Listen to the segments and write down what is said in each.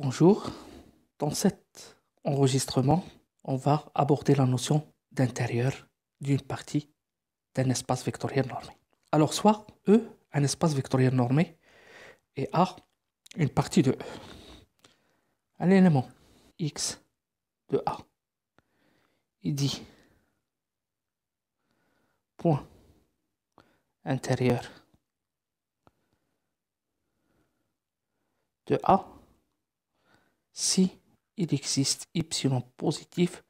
Bonjour. Dans cet enregistrement, on va aborder la notion d'intérieur d'une partie d'un espace vectoriel normé. Alors soit E, un espace vectoriel normé, et A, une partie de E. Un élément X de A. Il dit point intérieur de A si il existe y positif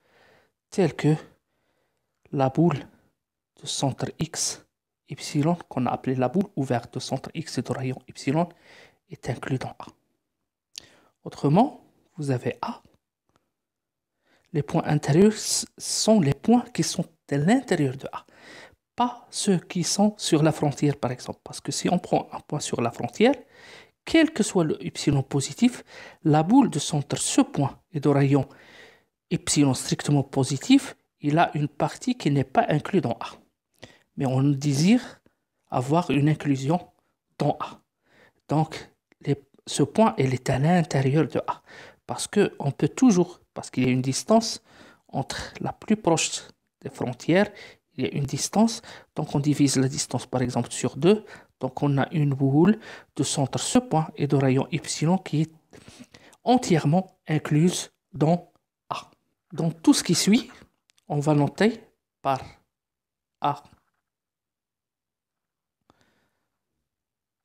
tel que la boule de centre x y qu'on a appelé la boule ouverte de centre x et de rayon y est inclus dans A. Autrement, vous avez A. Les points intérieurs sont les points qui sont à l'intérieur de A, pas ceux qui sont sur la frontière par exemple. Parce que si on prend un point sur la frontière, quel que soit le y positif, la boule de centre ce point et de rayon y strictement positif, il a une partie qui n'est pas inclue dans A. Mais on désire avoir une inclusion dans A. Donc, ce point, est à l'intérieur de A. Parce que peut toujours, parce qu'il y a une distance entre la plus proche des frontières il y a une distance, donc on divise la distance par exemple sur 2, donc on a une boule de centre ce point et de rayon y qui est entièrement incluse dans A. Donc tout ce qui suit, on va noter par A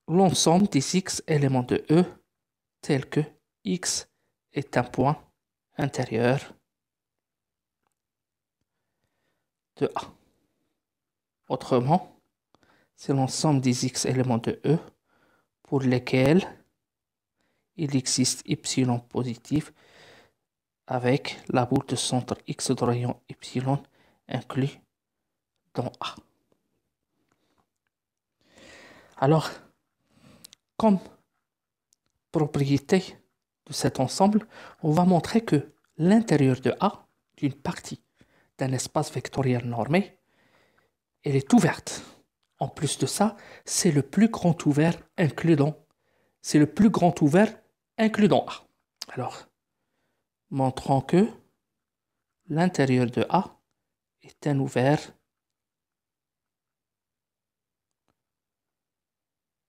l'ensemble des x éléments de E tels que x est un point intérieur de A. Autrement, c'est l'ensemble des x éléments de E pour lesquels il existe y positif avec la boule de centre x de rayon y inclus dans A. Alors, comme propriété de cet ensemble, on va montrer que l'intérieur de A d'une partie d'un espace vectoriel normé elle est ouverte. En plus de ça, c'est le plus grand ouvert incluant. C'est le plus grand ouvert incluant A. Alors, montrons que l'intérieur de A est un ouvert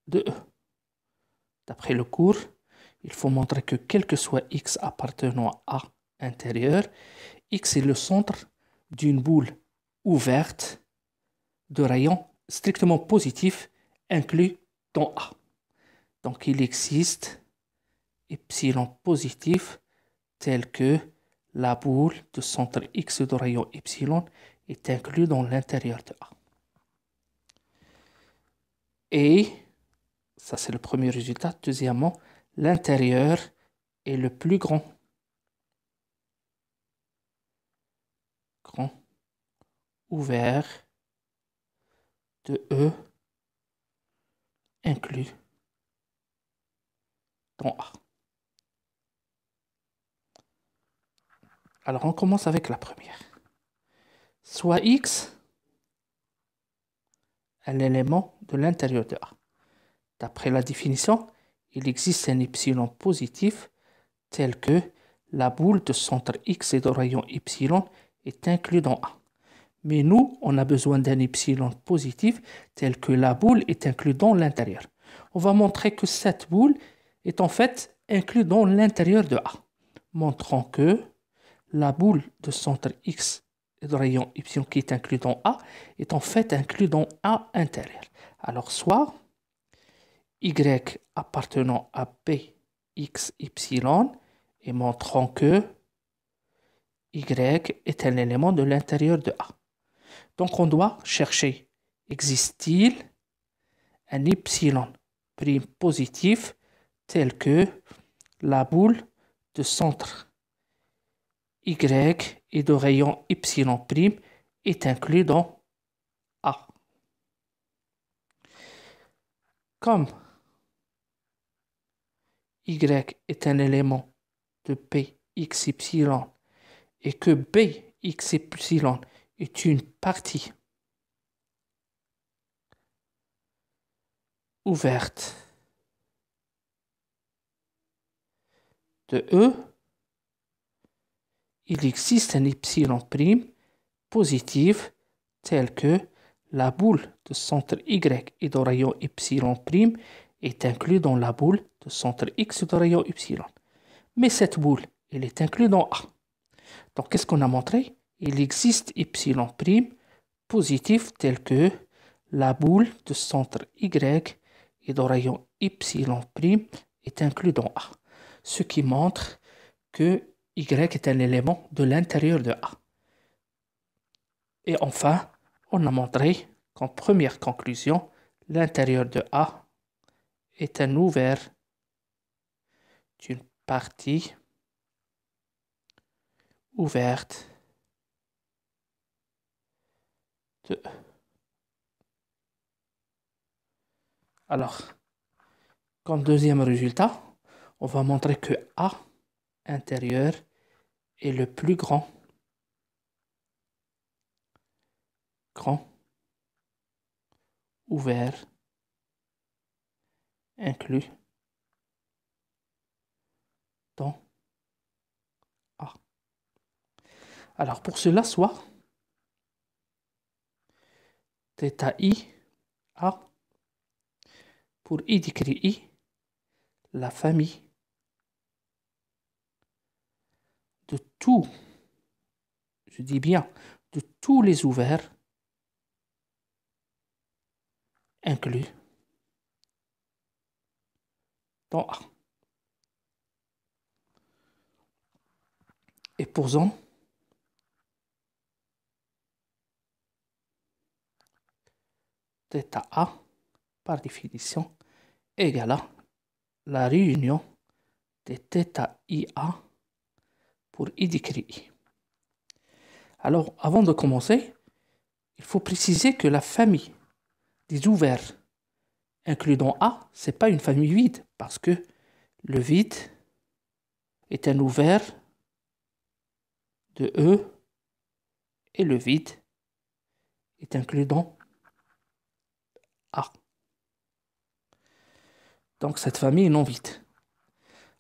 de E. D'après le cours, il faut montrer que quel que soit X appartenant à A intérieur, X est le centre d'une boule ouverte de rayons strictement positifs inclus dans A. Donc il existe epsilon positif tel que la boule de centre X de rayon epsilon est inclus dans l'intérieur de A. Et ça c'est le premier résultat. Deuxièmement, l'intérieur est le plus grand. Grand ouvert de E inclus dans A. Alors on commence avec la première. Soit X, un élément de l'intérieur de A. D'après la définition, il existe un epsilon positif tel que la boule de centre X et de rayon y est inclus dans A. Mais nous, on a besoin d'un Y positif tel que la boule est inclue dans l'intérieur. On va montrer que cette boule est en fait inclue dans l'intérieur de A, montrant que la boule de centre X et de rayon y qui est inclus dans A est en fait inclus dans A intérieur. Alors soit Y appartenant à PXY X, Y et montrant que Y est un élément de l'intérieur de A. Donc on doit chercher. Existe-t-il un Y prime positif tel que la boule de centre Y et de rayon Y prime est inclus dans A. Comme Y est un élément de PXY et que BXY est une partie ouverte de E. Il existe un epsilon prime positif tel que la boule de centre Y et de rayon epsilon prime est inclus dans la boule de centre X et de rayon epsilon. Mais cette boule, elle est inclue dans A. Donc, qu'est-ce qu'on a montré il existe y' positif tel que la boule de centre Y et de rayon y' est inclus dans A, ce qui montre que Y est un élément de l'intérieur de A. Et enfin, on a montré qu'en première conclusion, l'intérieur de A est un ouvert d'une partie ouverte Alors, comme deuxième résultat, on va montrer que A intérieur est le plus grand. Grand. Ouvert. Inclus. Dans A. Alors pour cela, soit θ i a. Pour i d'écrit i, la famille de tout je dis bien, de tous les ouverts inclus dans A. Et pour à A, par définition, égale à la réunion de θ IA pour I décrit I. Alors, avant de commencer, il faut préciser que la famille des ouverts incluant A, c'est pas une famille vide, parce que le vide est un ouvert de E et le vide est inclus dans ah. Donc cette famille non vide.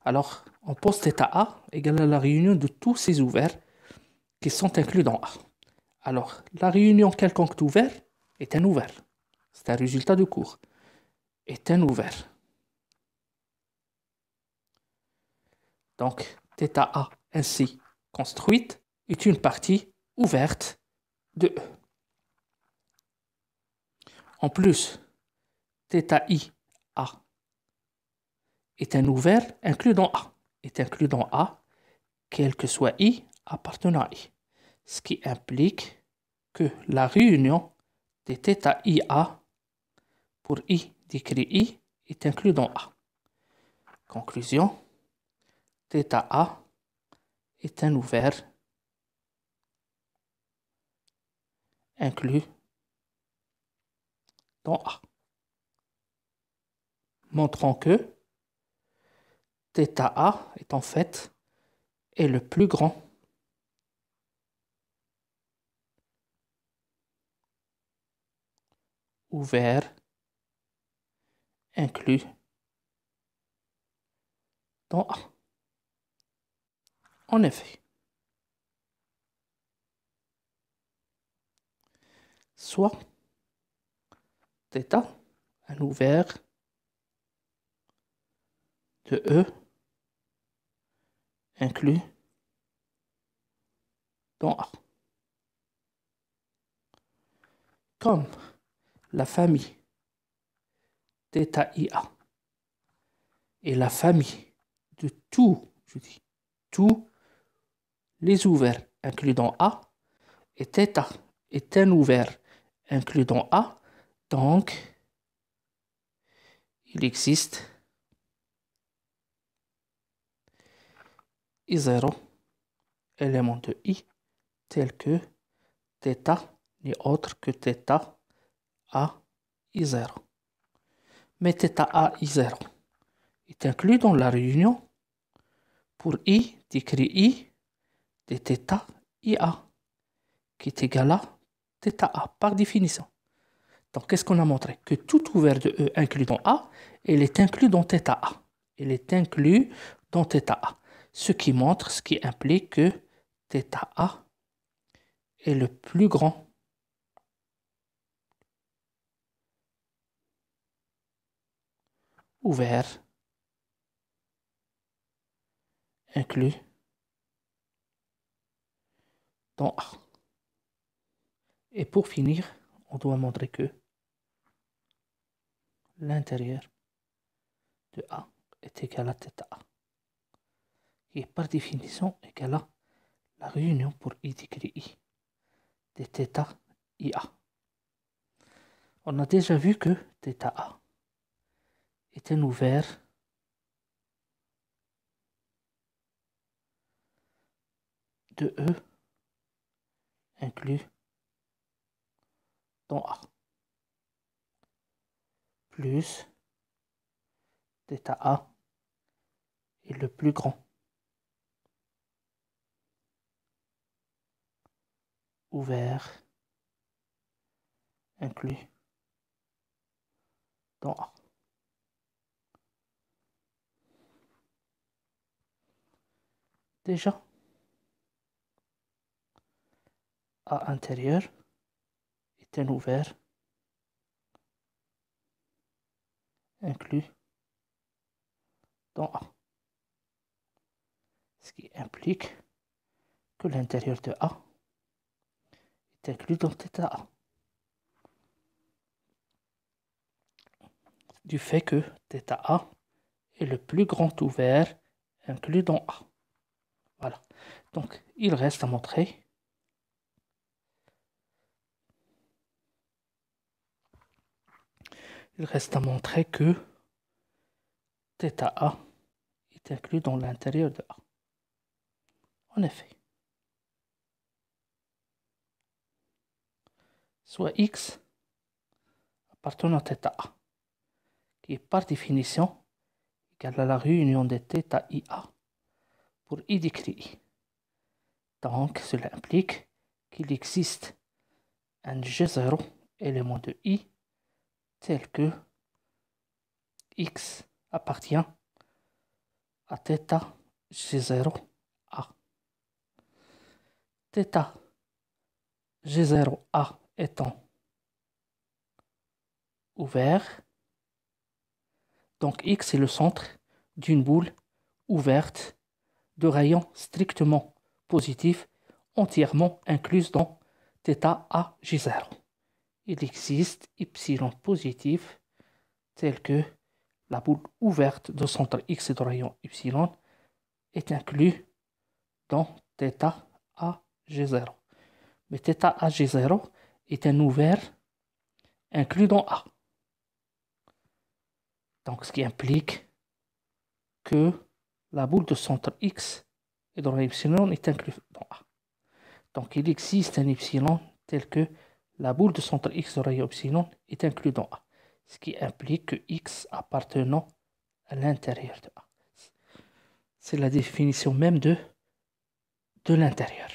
Alors, on pose θA A égale à la réunion de tous ces ouverts qui sont inclus dans A. Alors, la réunion quelconque d'ouvert est un ouvert. C'est un résultat de cours. Est un ouvert. Donc, θA A ainsi construite est une partie ouverte de E. En plus Theta i a est un ouvert inclus dans A, est inclus dans A, quel que soit i appartenant à i. Ce qui implique que la réunion des Theta i a pour i décrit i est inclus dans A. Conclusion, Theta a est un ouvert inclus dans A montrant que a est en fait est le plus grand. ouvert, inclus dans A. En effet, soit θ, un ouvert, de E inclus dans A. Comme la famille θ IA est la famille de tout, je dis, tous les ouverts inclus dans A et θ est un ouvert inclus dans A, donc il existe I0, élément de I, tel que θ n'est autre que θ a I0. Mais θ a I0 est inclus dans la réunion pour I, décrit I de θ a qui est égal à θA par définition. Donc, qu'est-ce qu'on a montré Que tout ouvert de E inclus dans A, il est inclus dans a. Il est inclus dans θA ce qui montre, ce qui implique que θA A est le plus grand. ouvert, inclus dans A. Et pour finir, on doit montrer que l'intérieur de A est égal à θA. Et par définition égale à la réunion pour i degré i de θ A. On a déjà vu que θ a est un ouvert de E inclus dans A plus θ A est le plus grand. ouvert inclus dans A. Déjà, A intérieur est un ouvert inclus dans A. Ce qui implique que l'intérieur de A inclus dans cet Du fait que θ A est le plus grand ouvert inclus dans A. Voilà. Donc, il reste à montrer. Il reste à montrer que a est inclus dans l'intérieur de A. En effet. soit x appartenant à θ qui est par définition égal à la réunion de θ pour i décrit i. Donc, cela implique qu'il existe un G0 élément de i tel que x appartient à θg G0 a. θg G0 a étant ouvert. Donc X est le centre d'une boule ouverte de rayons strictement positif entièrement incluse dans θ 0 Il existe y positif tel que la boule ouverte de centre X et de rayon y est inclus dans θ G0. Mais θ G0 est un ouvert inclus dans A. Donc, ce qui implique que la boule de centre X de rayon epsilon est inclus dans A. Donc, il existe un epsilon tel que la boule de centre X de rayon epsilon est inclus dans A, ce qui implique que X appartenant à l'intérieur de A. C'est la définition même de, de l'intérieur.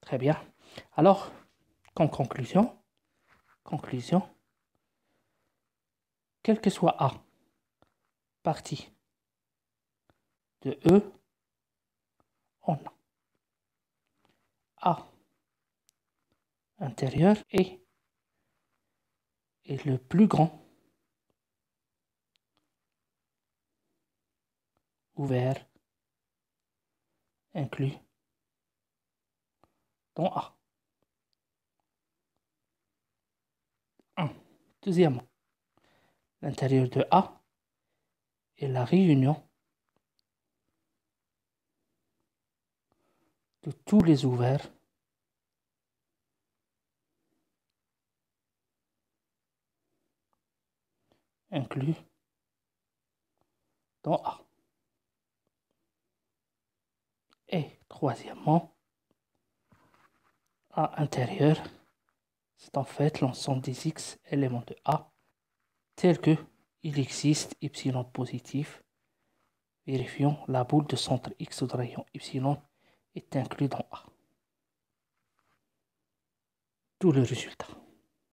Très bien. Alors, conclusion, conclusion, quel que soit A, partie de E, on a A intérieur et est le plus grand ouvert inclus dans A. Deuxièmement, l'intérieur de A est la réunion de tous les ouverts inclus dans A. Et troisièmement, A intérieur c'est en fait l'ensemble des x éléments de A tel que il existe y positif. Vérifions la boule de centre x de rayon y est inclue dans A. Tout le résultat.